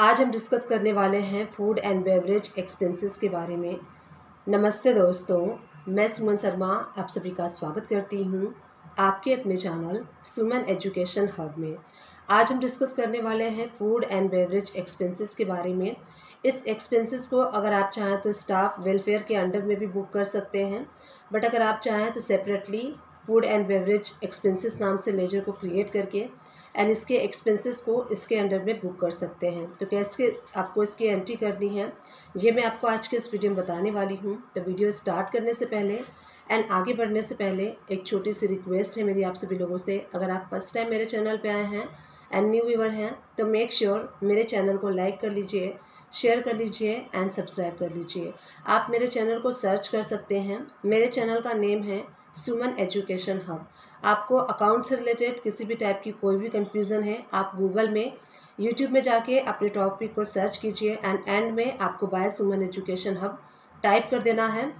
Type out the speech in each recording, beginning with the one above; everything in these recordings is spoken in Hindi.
आज हम डिस्कस करने वाले हैं फूड एंड बेवरेज एक्सपेंसेस के बारे में नमस्ते दोस्तों मैं सुमन शर्मा आप सभी का स्वागत करती हूँ आपके अपने चैनल सुमन एजुकेशन हब में आज हम डिस्कस करने वाले हैं फूड एंड बेवरेज एक्सपेंसेस के बारे में इस एक्सपेंसेस को अगर आप चाहें तो स्टाफ वेलफेयर के अंडर में भी बुक कर सकते हैं बट अगर आप चाहें तो separately food and beverage expenses नाम से लेजर को क्रिएट करके एंड इसके एक्सपेंसेस को इसके अंडर में बुक कर सकते हैं तो कैसे आपको इसकी एंट्री करनी है ये मैं आपको आज के इस वीडियो में बताने वाली हूँ तो वीडियो स्टार्ट करने से पहले एंड आगे बढ़ने से पहले एक छोटी सी रिक्वेस्ट है मेरी आप सभी लोगों से अगर आप फर्स्ट टाइम मेरे चैनल पर आए हैं एंड न्यू व्यूवर हैं तो मेक श्योर sure मेरे चैनल को लाइक कर लीजिए शेयर कर लीजिए एंड सब्सक्राइब कर लीजिए आप मेरे चैनल को सर्च कर सकते हैं मेरे चैनल का नेम है सुमन एजुकेशन हब आपको अकाउंट से रिलेटेड किसी भी टाइप की कोई भी कन्फ्यूज़न है आप गूगल में यूट्यूब में जाके अपने टॉपिक को सर्च कीजिए एंड एंड में आपको bias woman education hub type कर देना है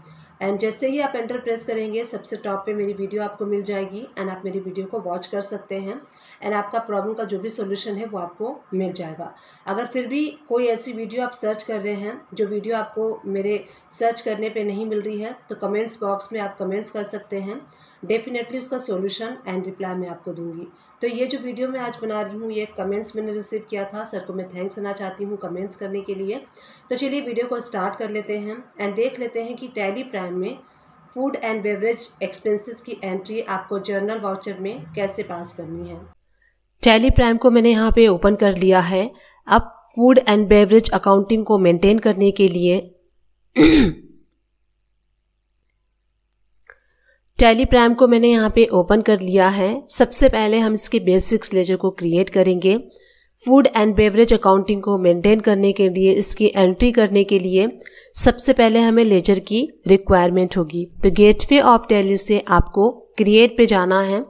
एंड जैसे ही आप एंटर प्रेस करेंगे सबसे टॉप पे मेरी वीडियो आपको मिल जाएगी एंड आप मेरी वीडियो को वॉच कर सकते हैं एंड आपका प्रॉब्लम का जो भी सोल्यूशन है वो आपको मिल जाएगा अगर फिर भी कोई ऐसी वीडियो आप सर्च कर रहे हैं जो वीडियो आपको मेरे सर्च करने पे नहीं मिल रही है तो कमेंट्स बॉक्स में आप कमेंट्स कर सकते हैं डेफिनेटली उसका सोल्यूशन एंड रिप्लाई मैं आपको दूंगी तो ये जो वीडियो मैं आज बना रही हूँ ये कमेंट्स मैंने रिसीव किया था सर को मैं थैंक्स देना चाहती हूँ कमेंट्स करने के लिए तो चलिए वीडियो को स्टार्ट कर लेते हैं एंड देख लेते हैं कि टैली प्राइम में फूड एंड बेवरेज एक्सपेंसिस की एंट्री आपको जर्नल वाउचर में कैसे पास करनी है टैली प्राइम को मैंने यहाँ पे ओपन कर लिया है अब फूड एंड बेवरेज अकाउंटिंग को मेंटेन करने के लिए प्राइम को मैंने यहाँ पे ओपन कर लिया है सबसे पहले हम इसके बेसिक्स लेजर को क्रिएट करेंगे फूड एंड बेवरेज अकाउंटिंग को मेंटेन करने के लिए इसकी एंट्री करने के लिए सबसे पहले हमें लेजर की रिक्वायरमेंट होगी तो गेटवे ऑफ टेली से आपको क्रिएट पे जाना है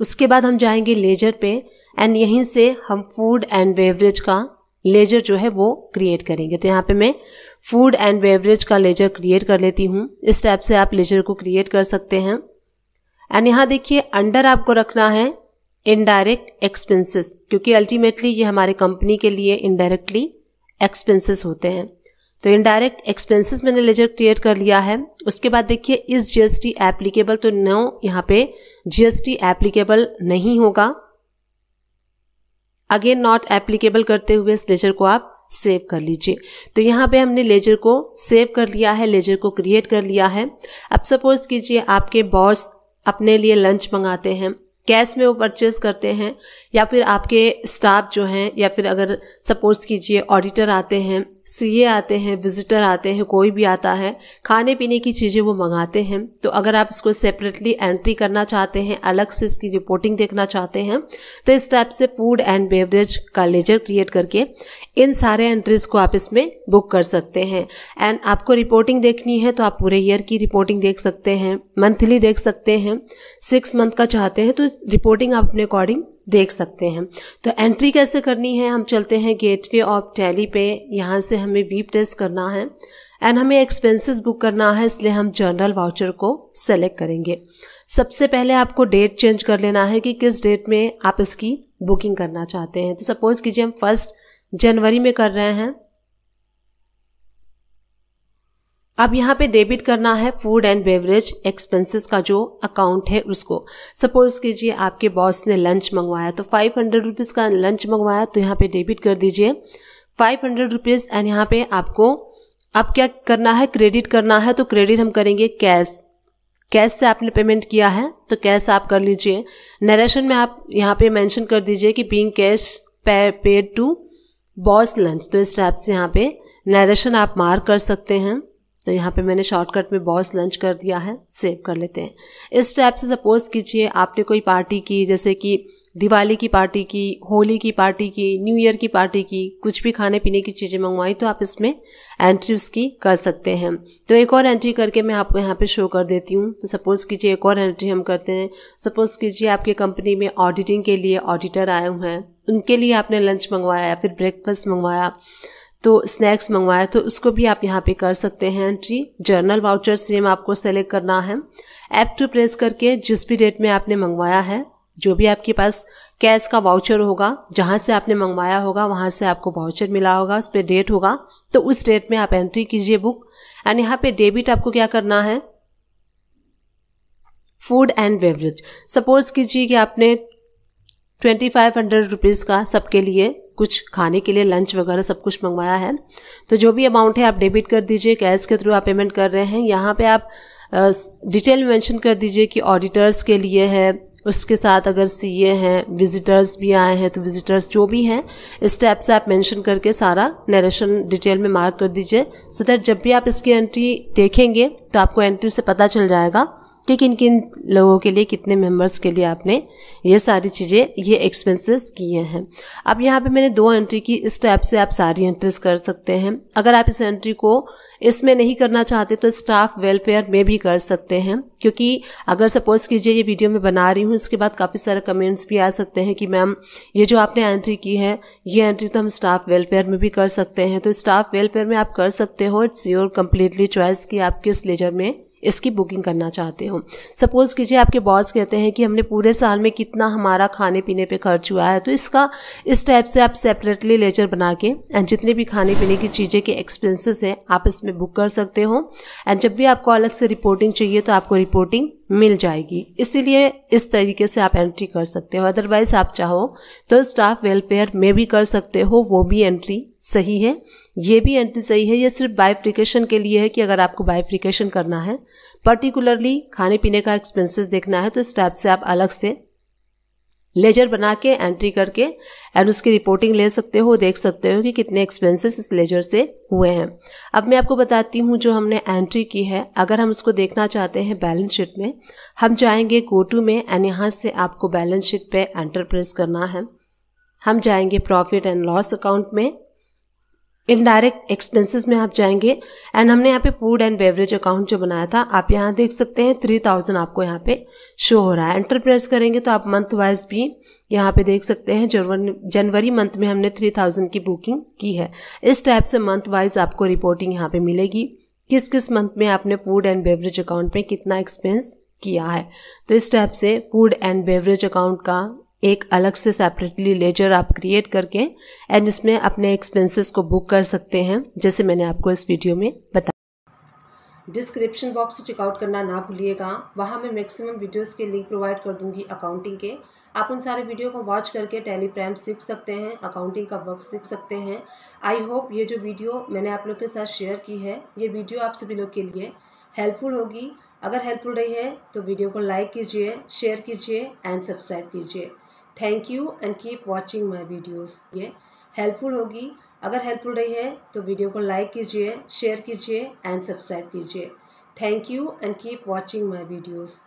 उसके बाद हम जाएंगे लेजर पे एंड यहीं से हम फूड एंड बेवरेज का लेजर जो है वो क्रिएट करेंगे तो यहाँ पे मैं फूड एंड बेवरेज का लेजर क्रिएट कर लेती हूँ इस टाइप से आप लेजर को क्रिएट कर सकते हैं एंड यहाँ देखिए अंडर आपको रखना है इनडायरेक्ट एक्सपेंसेस क्योंकि अल्टीमेटली ये हमारे कंपनी के लिए इनडायरेक्टली एक्सपेंसेस होते हैं तो इनडायरेक्ट एक्सपेंसेस मैंने लेजर क्रिएट कर लिया है उसके बाद देखिए इस जीएसटी एप्लीकेबल तो नो यहाँ पे जीएसटी एप्लीकेबल नहीं होगा अगेन नॉट एप्लीकेबल करते हुए इस लेजर को आप सेव कर लीजिए तो यहाँ पे हमने लेजर को सेव कर लिया है लेजर को क्रिएट कर लिया है अब सपोज कीजिए आपके बॉस अपने लिए लंच मंगाते हैं कैश में वो परचेज करते हैं या फिर आपके स्टाफ जो हैं या फिर अगर सपोज कीजिए ऑडिटर आते हैं सीए आते हैं विजिटर आते हैं कोई भी आता है खाने पीने की चीज़ें वो मंगाते हैं तो अगर आप इसको सेपरेटली एंट्री करना चाहते हैं अलग से इसकी रिपोर्टिंग देखना चाहते हैं तो इस टाइप से फूड एंड बेवरेज का लेजर क्रिएट करके इन सारे एंट्रीज को आप इसमें बुक कर सकते हैं एंड आपको रिपोर्टिंग देखनी है तो आप पूरे ईयर की रिपोर्टिंग देख सकते हैं मंथली देख सकते हैं सिक्स मंथ का चाहते हैं तो रिपोर्टिंग आप अपने अकॉर्डिंग देख सकते हैं तो एंट्री कैसे करनी है हम चलते हैं गेटवे ऑफ टैली पे यहाँ से हमें बी टेस्ट करना है एंड हमें एक्सपेंसेस बुक करना है इसलिए हम जर्नल वाउचर को सेलेक्ट करेंगे सबसे पहले आपको डेट चेंज कर लेना है कि किस डेट में आप इसकी बुकिंग करना चाहते हैं तो सपोज़ कीजिए हम फर्स्ट जनवरी में कर रहे हैं अब यहाँ पे डेबिट करना है फूड एंड बेवरेज एक्सपेंसेस का जो अकाउंट है उसको सपोज कीजिए आपके बॉस ने लंच मंगवाया तो फाइव हंड्रेड रुपीज़ का लंच मंगवाया तो यहाँ पे डेबिट कर दीजिए फाइव हंड्रेड रुपीज़ एंड यहाँ पे आपको अब क्या करना है क्रेडिट करना है तो क्रेडिट हम करेंगे कैश कैश से आपने पेमेंट किया है तो कैश आप कर लीजिए नरेशन में आप यहाँ पे मैंशन कर दीजिए कि being cash paid to boss lunch तो इस टाइप से यहाँ पे नरेशन आप मार्क कर सकते हैं तो यहाँ पे मैंने शॉर्टकट में बॉस लंच कर दिया है सेव कर लेते हैं इस टाइप से सपोज़ कीजिए आपने कोई पार्टी की जैसे कि दिवाली की पार्टी की होली की पार्टी की न्यू ईयर की पार्टी की कुछ भी खाने पीने की चीज़ें मंगवाई तो आप इसमें एंट्री उसकी कर सकते हैं तो एक और एंट्री करके मैं आपको यहाँ पे शो कर देती हूँ तो सपोज़ कीजिए एक और एंट्री हम करते हैं सपोज़ कीजिए आपके कंपनी में ऑडिटिंग के लिए ऑडिटर आए हुए हैं उनके लिए आपने लंच मंगवाया फिर ब्रेकफास्ट मंगवाया तो स्नैक्स मंगवाया तो उसको भी आप यहाँ पे कर सकते हैं एंट्री जर्नल वाउचर सेम आपको सेलेक्ट करना है ऐप टू प्रेस करके जिस भी डेट में आपने मंगवाया है जो भी आपके पास कैश का वाउचर होगा जहाँ से आपने मंगवाया होगा वहाँ से आपको वाउचर मिला होगा उस पर डेट होगा तो उस डेट में आप एंट्री कीजिए बुक एंड यहाँ पे डेबिट आपको क्या करना है फूड एंड बेवरेज सपोज कीजिए कि आपने ट्वेंटी फाइव हंड्रेड रुपीज़ का सबके लिए कुछ खाने के लिए लंच वगैरह सब कुछ मंगवाया है तो जो भी अमाउंट है आप डेबिट कर दीजिए कैश के थ्रू आप पेमेंट कर रहे हैं यहाँ पे आप डिटेल मेंशन कर दीजिए कि ऑडिटर्स के लिए है उसके साथ अगर सीए हैं विजिटर्स भी आए हैं तो विजिटर्स जो भी हैं स्टेप्स आप मेंशन करके सारा नरेशन डिटेल में मार्क कर दीजिए सो so दैट जब भी आप इसकी एंट्री देखेंगे तो आपको एंट्री से पता चल जाएगा कि किन किन लोगों के लिए कितने मेंबर्स के लिए आपने ये सारी चीज़ें ये एक्सपेंसेस किए हैं अब यहाँ पे मैंने दो एंट्री की इस टाइप से आप सारी एंट्रीज कर सकते हैं अगर आप इस एंट्री को इसमें नहीं करना चाहते तो स्टाफ वेलफेयर में भी कर सकते हैं क्योंकि अगर सपोज कीजिए ये वीडियो मैं बना रही हूँ इसके बाद काफ़ी सारे कमेंट्स भी आ सकते हैं कि मैम ये जो आपने एंट्री की है ये एंट्री तो हम स्टाफ वेलफेयर में भी कर सकते हैं तो स्टाफ वेलफेयर में आप कर सकते हो इट्स योर कम्प्लीटली चॉइस कि आप किस लेजर में इसकी बुकिंग करना चाहते हो सपोज़ कीजिए आपके बॉस कहते हैं कि हमने पूरे साल में कितना हमारा खाने पीने पे खर्च हुआ है तो इसका इस टाइप से आप सेपरेटली लेजर बना के एंड जितने भी खाने पीने की चीज़ें के एक्सपेंसेस हैं आप इसमें बुक कर सकते हो एंड जब भी आपको अलग से रिपोर्टिंग चाहिए तो आपको रिपोर्टिंग मिल जाएगी इसीलिए इस तरीके से आप एंट्री कर सकते हो अदरवाइज आप चाहो तो स्टाफ वेलफेयर में भी कर सकते हो वो भी एंट्री सही है ये भी एंट्री सही है ये सिर्फ बाइफ्रिकेशन के लिए है कि अगर आपको बाइफ्रिकेशन करना है पर्टिकुलरली खाने पीने का एक्सपेंसेस देखना है तो स्टाफ से आप अलग से लेजर बना के एंट्री करके एंड उसकी रिपोर्टिंग ले सकते हो देख सकते हो कि कितने एक्सपेंसेस इस लेजर से हुए हैं अब मैं आपको बताती हूँ जो हमने एंट्री की है अगर हम उसको देखना चाहते हैं बैलेंस शीट में हम जाएंगे गो टू में एंड यहाँ से आपको बैलेंस शीट पे एंटर प्रेस करना है हम जाएंगे प्रॉफिट एंड लॉस अकाउंट में इनडायरेक्ट एक्सपेंसेस में आप जाएंगे एंड हमने यहाँ पे फूड एंड बेवरेज अकाउंट जो बनाया था आप यहाँ देख सकते हैं थ्री थाउजेंड आपको यहाँ पे शो हो रहा है एंटरप्रेस करेंगे तो आप मंथ वाइज भी यहाँ पे देख सकते हैं जनवरी मंथ में हमने थ्री थाउजेंड की बुकिंग की है इस टाइप से मंथ वाइज आपको रिपोर्टिंग यहाँ पे मिलेगी किस किस मंथ में आपने फूड एंड बेवरेज अकाउंट में कितना एक्सपेंस किया है तो इस टाइप से फूड एंड बेवरेज अकाउंट का एक अलग से सेपरेटली लेजर आप क्रिएट करके एंड इसमें अपने एक्सपेंसेस को बुक कर सकते हैं जैसे मैंने आपको इस वीडियो में बताया डिस्क्रिप्शन बॉक्स चेकआउट करना ना भूलिएगा वहाँ मैं मैक्सिमम वीडियोस के लिंक प्रोवाइड कर दूंगी अकाउंटिंग के आप उन सारे वीडियो को वॉच करके टेलीप्रैम सीख सकते हैं अकाउंटिंग का वर्क सीख सकते हैं आई होप ये जो वीडियो मैंने आप लोग के साथ शेयर की है ये वीडियो आप सभी लोग के लिए हेल्पफुल होगी अगर हेल्पफुल रही है तो वीडियो को लाइक कीजिए शेयर कीजिए एंड सब्सक्राइब कीजिए thank you and keep watching my videos ये हेल्पफुल होगी अगर हेल्पफुल रही है तो वीडियो को लाइक कीजिए शेयर कीजिए एंड सब्सक्राइब कीजिए thank you and keep watching my videos